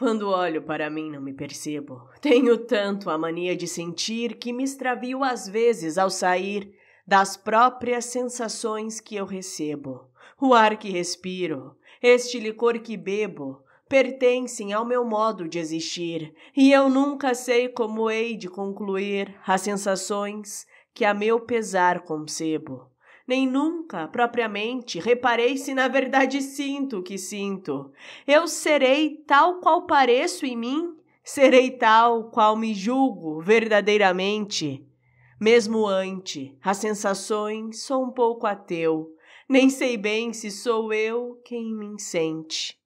Quando olho para mim, não me percebo. Tenho tanto a mania de sentir que me extravio às vezes ao sair das próprias sensações que eu recebo. O ar que respiro, este licor que bebo, pertencem ao meu modo de existir, e eu nunca sei como hei de concluir as sensações que a meu pesar concebo nem nunca, propriamente, reparei se na verdade sinto o que sinto. Eu serei tal qual pareço em mim, serei tal qual me julgo verdadeiramente. Mesmo ante as sensações, sou um pouco ateu, nem sei bem se sou eu quem me sente.